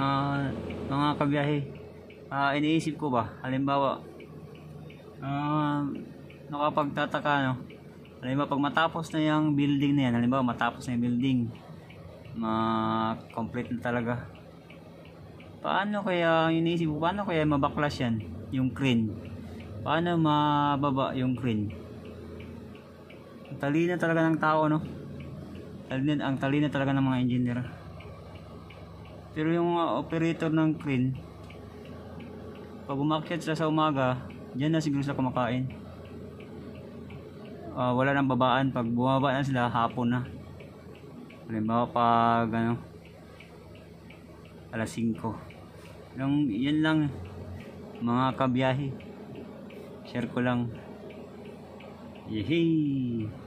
uh, mga kabiyahe uh, iniisip ko ba halimbawa uh, nakapagtataka no halimbawa pag matapos na yung building na yan halimbawa matapos na yung building ma-complete na talaga paano kaya iniisip ko paano kaya mabaklas yan yung crane paano mababa yung crane talina talaga ng tao no talina, ang talina talaga ng mga engineer pero yung mga operator ng crane, pag umakyat sa, sa umaga, dyan na siguro sila kumakain. Uh, wala nang babaan. Pag bumaba na sila, hapon na. Halimbawa pag ano, alas 5. Yung, yan lang mga kabiyahe. Share ko lang. Yehey!